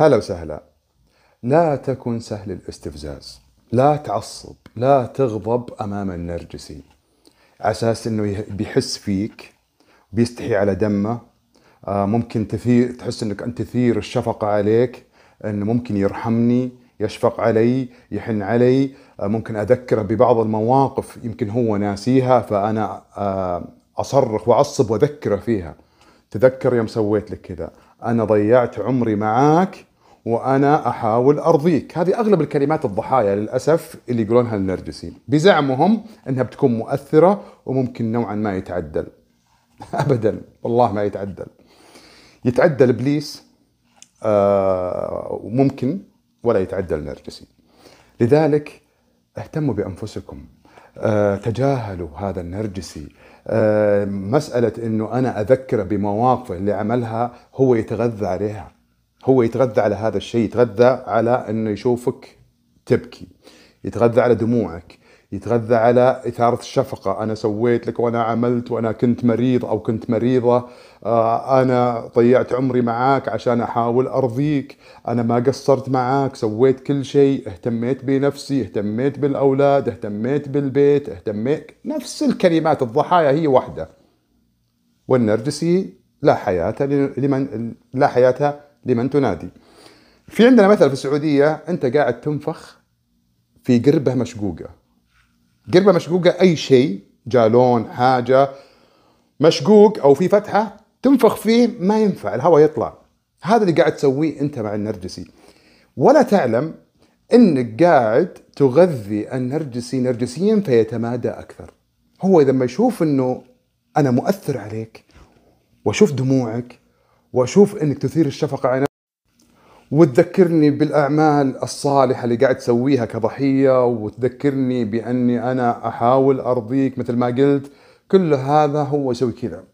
هلا وسهلا لا تكن سهل الاستفزاز لا تعصب لا تغضب امام النرجسي اساس انه بيحس فيك بيستحي على دمه آه، ممكن تثير تحس انك انت تثير الشفقه عليك انه ممكن يرحمني يشفق علي يحن علي آه، ممكن اذكره ببعض المواقف يمكن هو ناسيها فانا آه، اصرخ واعصب واذكره فيها تذكر يوم سويت لك كذا انا ضيعت عمري معاك وانا احاول ارضيك هذه اغلب الكلمات الضحايا للاسف اللي يقولونها النرجسي بزعمهم انها بتكون مؤثره وممكن نوعا ما يتعدل ابدا والله ما يتعدل يتعدل ابليس آه ممكن ولا يتعدل نرجسي لذلك اهتموا بانفسكم آه تجاهلوا هذا النرجسي آه مساله انه انا اذكره بمواقف اللي عملها هو يتغذى عليها هو يتغذى على هذا الشيء يتغذى على انه يشوفك تبكي يتغذى على دموعك يتغذى على إثارة الشفقة أنا سويت لك وأنا عملت وأنا كنت مريض أو كنت مريضة آه، أنا ضيعت عمري معاك عشان أحاول أرضيك أنا ما قصرت معاك سويت كل شيء اهتميت بنفسي اهتميت بالأولاد اهتميت بالبيت اهتميت نفس الكلمات الضحايا هي واحدة والنرجسي لا حياة لمن لا حياة لمن تنادي في عندنا مثل في السعودية أنت قاعد تنفخ في قربة مشقوقة قربة مشقوقة أي شيء جالون حاجة مشقوق أو في فتحة تنفخ فيه ما ينفع الهواء يطلع هذا اللي قاعد تسويه أنت مع النرجسي ولا تعلم أنك قاعد تغذي النرجسي نرجسيا فيتمادى أكثر هو إذا ما يشوف أنه أنا مؤثر عليك وأشوف دموعك واشوف انك تثير الشفقه على وتذكرني بالاعمال الصالحه اللي قاعد تسويها كضحيه وتذكرني باني انا احاول ارضيك مثل ما قلت كل هذا هو يسوي كذا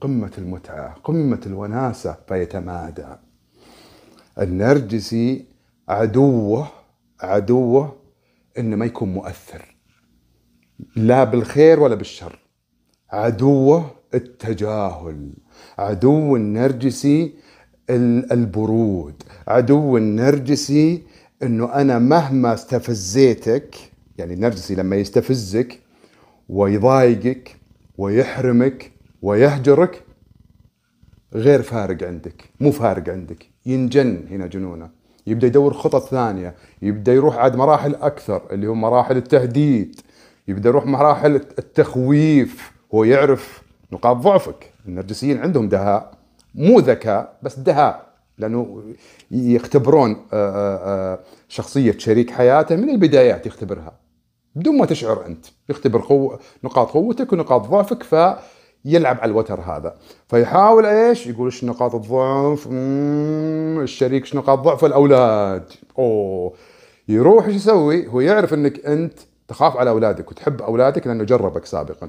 قمه المتعه قمه الوناسه فيتمادى النرجسي عدوه عدوه انه ما يكون مؤثر لا بالخير ولا بالشر عدوه التجاهل عدو النرجسي البرود عدو النرجسي انه انا مهما استفزيتك يعني النرجسي لما يستفزك ويضايقك ويحرمك ويهجرك غير فارق عندك مو فارق عندك ينجن هنا جنونه يبدا يدور خطط ثانيه يبدا يروح عاد مراحل اكثر اللي هو مراحل التهديد يبدا يروح مراحل التخويف هو يعرف نقاط ضعفك النرجسيين عندهم دهاء مو ذكاء بس دهاء لانه يختبرون آه، آه، آه، شخصيه شريك حياته من البدايات يختبرها بدون ما تشعر انت يختبر قوة نقاط قوتك ونقاط ضعفك فيلعب على الوتر هذا فيحاول ايش يقول ايش نقاط الضعف الشريك ايش نقاط ضعف الاولاد اوه يروح ايش يسوي هو يعرف انك انت تخاف على اولادك وتحب اولادك لانه جربك سابقا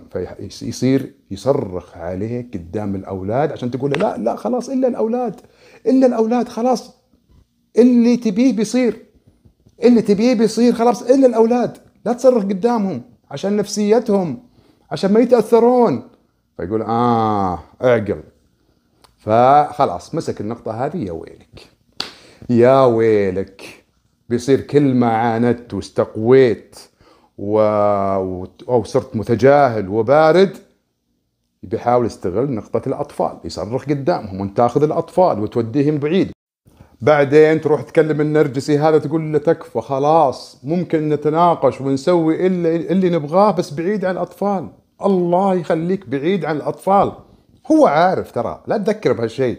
فيصير يصرخ عليك قدام الاولاد عشان تقول له لا لا خلاص الا الاولاد الا الاولاد خلاص اللي تبيه بيصير اللي تبيه بيصير خلاص الا الاولاد لا تصرخ قدامهم عشان نفسيتهم عشان ما يتاثرون فيقول اه اعقل فخلاص مسك النقطه هذه يا ويلك يا ويلك بيصير كل ما عاندت واستقويت و... او صرت متجاهل وبارد بيحاول يستغل نقطة الأطفال يصرخ قدامهم وانت تاخذ الأطفال وتوديهم بعيد بعدين تروح تكلم النرجسي هذا تقول له تكفى خلاص ممكن نتناقش ونسوي اللي, اللي نبغاه بس بعيد عن الأطفال الله يخليك بعيد عن الأطفال هو عارف ترى لا تذكر بهالشيء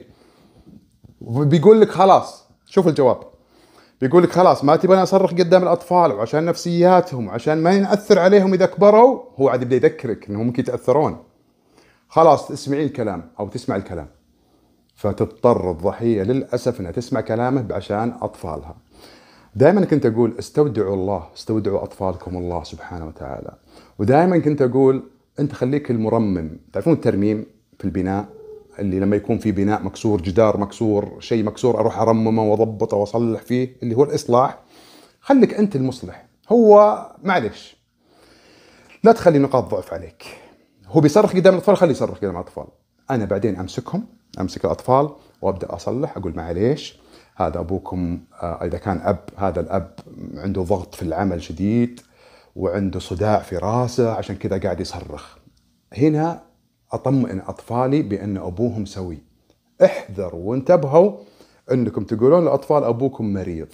بيقول لك خلاص شوف الجواب بيقول لك خلاص ما تبغى اصرخ قدام الاطفال وعشان نفسياتهم وعشان ما ناثر عليهم اذا كبروا هو عاد يبدا يذكرك انهم ممكن يتاثرون خلاص اسمعي الكلام او تسمع الكلام فتضطر الضحيه للاسف انها تسمع كلامه عشان اطفالها دائما كنت اقول استودعوا الله استودعوا اطفالكم الله سبحانه وتعالى ودائما كنت اقول انت خليك المرمم تعرفون الترميم في البناء اللي لما يكون في بناء مكسور جدار مكسور شيء مكسور اروح ارممه واضبطه واصلح فيه اللي هو الاصلاح خليك انت المصلح هو معلش لا تخلي نقاط ضعف عليك هو بيصرخ قدام الاطفال خليه يصرخ قدام الاطفال انا بعدين امسكهم امسك الاطفال وابدا اصلح اقول معليش هذا ابوكم آه، اذا كان اب هذا الاب عنده ضغط في العمل شديد وعنده صداع في راسه عشان كذا قاعد يصرخ هنا اطمئن اطفالي بان ابوهم سوي احذروا وانتبهوا انكم تقولون لاطفال ابوكم مريض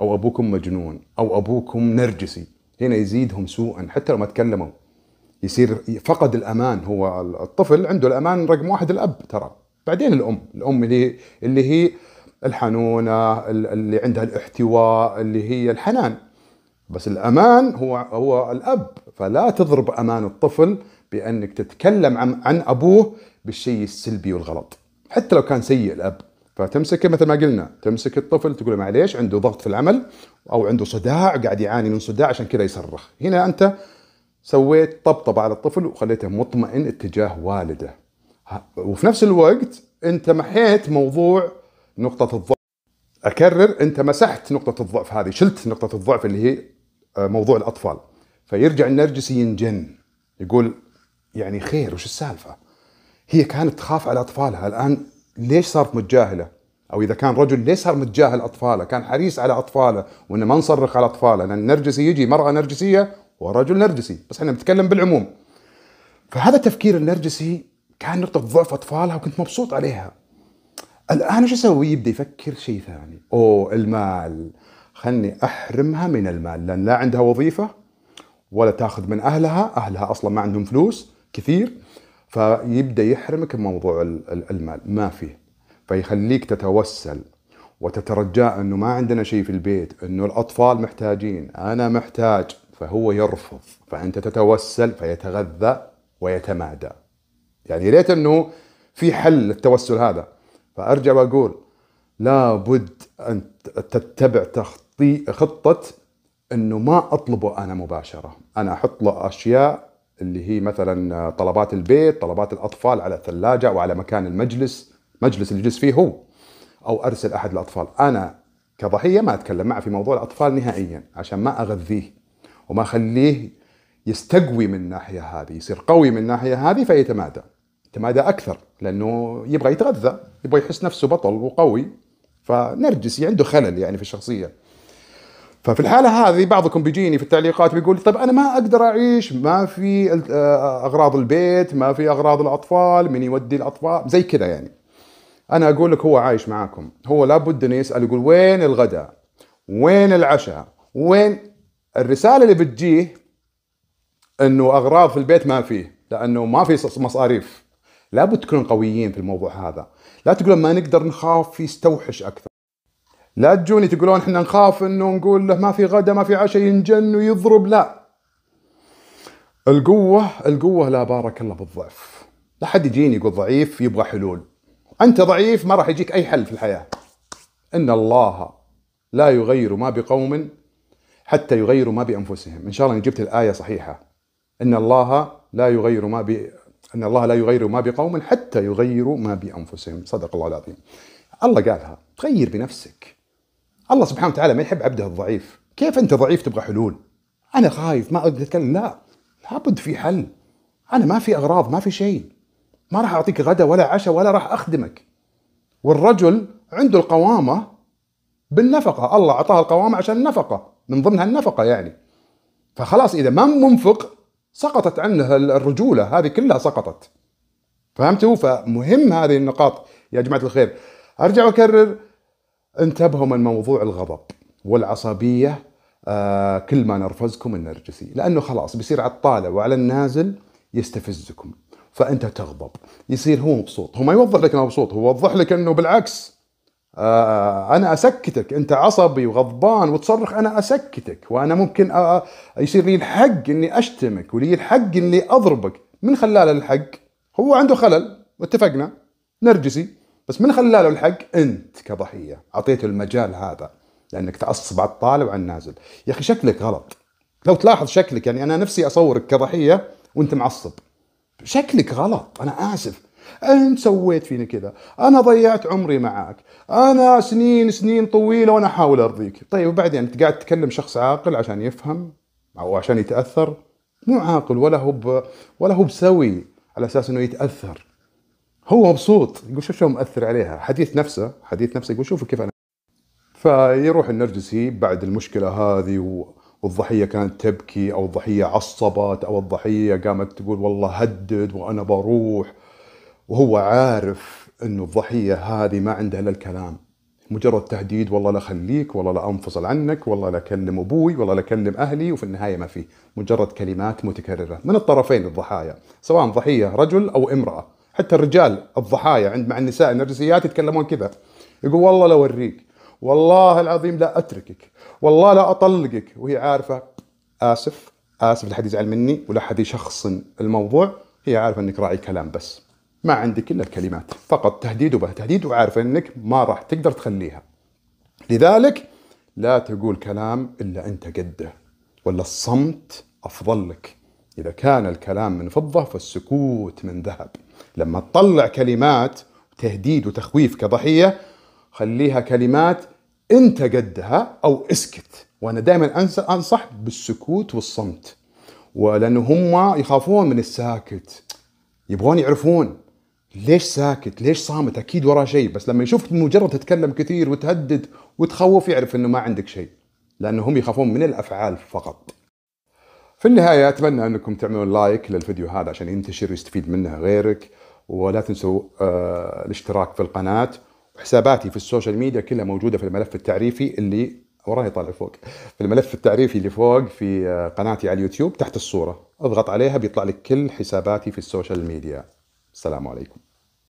او ابوكم مجنون او ابوكم نرجسي هنا يزيدهم سوءا حتى لو ما تكلموا يصير فقد الامان هو الطفل عنده الامان رقم واحد الاب ترى بعدين الام الام اللي اللي هي الحنونه اللي عندها الاحتواء اللي هي الحنان بس الامان هو هو الاب فلا تضرب امان الطفل بأنك تتكلم عن, عن أبوه بالشيء السلبي والغلط حتى لو كان سيء الأب فتمسكه مثل ما قلنا تمسك الطفل تقول له معليش عنده ضغط في العمل أو عنده صداع قاعد يعاني من صداع عشان كذا يصرخ هنا أنت سويت طبطبة على الطفل وخليته مطمئن اتجاه والده وفي نفس الوقت أنت محيت موضوع نقطة الضعف اكرر انت مسحت نقطه الضعف هذه شلت نقطه الضعف اللي هي آه، موضوع الاطفال فيرجع النرجسي ينجن يقول يعني خير وش السالفه؟ هي كانت تخاف على اطفالها الان ليش صارت متجاهله؟ او اذا كان رجل ليش صار متجاهل اطفاله؟ كان حريص على اطفاله وانه ما نصرخ على اطفاله لان النرجسي يجي مراه نرجسيه ورجل نرجسي، بس احنا بنتكلم بالعموم. فهذا التفكير النرجسي كان نقطه ضعف اطفالها وكنت مبسوط عليها. الان شو اسوي؟ يبدا يفكر شيء ثاني، أو المال خلني احرمها من المال لان لا عندها وظيفه ولا تاخذ من اهلها، اهلها اصلا ما عندهم فلوس، كثير فيبدا يحرمك من موضوع المال ما فيه فيخليك تتوسل وتترجى انه ما عندنا شيء في البيت انه الاطفال محتاجين انا محتاج فهو يرفض فانت تتوسل فيتغذى ويتمادى يعني يا ريت انه في حل للتوسل هذا فارجع واقول لابد ان تتبع تخطي خطه انه ما اطلبه انا مباشره انا احط له اشياء اللي هي مثلا طلبات البيت طلبات الأطفال على الثلاجة أو على مكان المجلس مجلس اللي يجلس فيه هو أو أرسل أحد الأطفال أنا كضحية ما أتكلم معه في موضوع الأطفال نهائيا عشان ما أغذيه وما أخليه يستقوي من الناحية هذه يصير قوي من الناحية هذه فيتمادى يتمادى أكثر لأنه يبغى يتغذى يبغى يحس نفسه بطل وقوي فنرجسي عنده خلل يعني في الشخصية ففي الحاله هذه بعضكم بيجيني في التعليقات بيقول طب انا ما اقدر اعيش ما في آه، اغراض البيت ما في اغراض الاطفال من يودي الاطفال زي كذا يعني انا اقول لك هو عايش معاكم هو لابد انه يسال يقول وين الغداء وين العشاء وين الرساله اللي بتجيه انه اغراض في البيت ما فيه لانه ما في مصاريف لابد تكونون قويين في الموضوع هذا لا تقولون ما نقدر نخاف يستوحش اكثر لا تجوني تقولون احنا نخاف انه نقول له ما في غدا ما في عشاء ينجن ويضرب لا القوة القوة لا بارك الله بالضعف لا حد يجيني يقول ضعيف يبغى حلول أنت ضعيف ما راح يجيك أي حل في الحياة إن الله لا يغير ما بقوم حتى يغيروا ما بأنفسهم إن شاء الله جبت الآية صحيحة إن الله لا يغير ما ب... إن الله لا يغير ما بقوم حتى يغيروا ما بأنفسهم صدق الله العظيم الله قالها تغير بنفسك الله سبحانه وتعالى ما يحب عبده الضعيف كيف انت ضعيف تبغى حلول انا خايف ما اقدر اتكلم لا لابد في حل انا ما في اغراض ما في شيء ما راح اعطيك غدا ولا عشاء ولا راح اخدمك والرجل عنده القوامه بالنفقه الله اعطاه القوامه عشان النفقه من ضمنها النفقه يعني فخلاص اذا ما منفق سقطت عنه الرجوله هذه كلها سقطت فهمتوا فمهم هذه النقاط يا جماعه الخير ارجع واكرر انتبهوا من موضوع الغضب والعصبية آه كل ما نرفزكم النرجسي لأنه خلاص بيصير على الطالع وعلى النازل يستفزكم فأنت تغضب يصير هو مبسوط هو ما يوضح لك أنه مبسوط هو يوضح لك أنه بالعكس آه أنا أسكتك أنت عصبي وغضبان وتصرخ أنا أسكتك وأنا ممكن آه, آه، يصير لي الحق أني أشتمك ولي الحق أني أضربك من خلال الحق هو عنده خلل واتفقنا نرجسي بس من خلى له الحق انت كضحيه اعطيته المجال هذا لانك تعصب على الطالع وعلى النازل يا اخي شكلك غلط لو تلاحظ شكلك يعني انا نفسي اصورك كضحيه وانت معصب شكلك غلط انا اسف انت سويت فيني كذا انا ضيعت عمري معاك انا سنين سنين طويله وانا احاول ارضيك طيب وبعدين انت قاعد تكلم شخص عاقل عشان يفهم او عشان يتاثر مو عاقل ولا هو ولا هو بسوي على اساس انه يتاثر هو مبسوط يقول شوف شو مؤثر عليها حديث نفسه حديث نفسه يقول شوفوا كيف انا فيروح النرجسي بعد المشكله هذه والضحيه كانت تبكي او الضحيه عصبت او الضحيه قامت تقول والله هدد وانا بروح وهو عارف انه الضحيه هذه ما عندها الا الكلام مجرد تهديد والله لا خليك والله لا انفصل عنك والله لا اكلم ابوي والله لا اكلم اهلي وفي النهايه ما في مجرد كلمات متكرره من الطرفين الضحايا سواء ضحيه رجل او امراه حتى الرجال الضحايا عند مع النساء النرجسيات يتكلمون كذا يقول والله لا اوريك والله العظيم لا اتركك والله لا اطلقك وهي عارفه اسف اسف لا حد يزعل مني ولا حد يشخصن الموضوع هي عارفه انك راعي كلام بس ما عندك الا الكلمات فقط تهديد وبه تهديد وعارفه انك ما راح تقدر تخليها لذلك لا تقول كلام الا انت قده ولا الصمت افضل لك اذا كان الكلام من فضه فالسكوت من ذهب لما تطلع كلمات تهديد وتخويف كضحية خليها كلمات انت قدها او اسكت وانا دائما انصح بالسكوت والصمت ولانه هم يخافون من الساكت يبغون يعرفون ليش ساكت؟ ليش صامت؟ اكيد وراه شيء، بس لما يشوفك مجرد تتكلم كثير وتهدد وتخوف يعرف انه ما عندك شيء، لانه هم يخافون من الافعال فقط. في النهايه اتمنى انكم تعملون لايك للفيديو هذا عشان ينتشر ويستفيد منه غيرك. ولا تنسوا آه، الاشتراك في القناه وحساباتي في السوشيال ميديا كلها موجوده في الملف التعريفي اللي وراي طالع فوق في الملف التعريفي اللي فوق في آه، قناتي على اليوتيوب تحت الصوره اضغط عليها بيطلع لك كل حساباتي في السوشيال ميديا السلام عليكم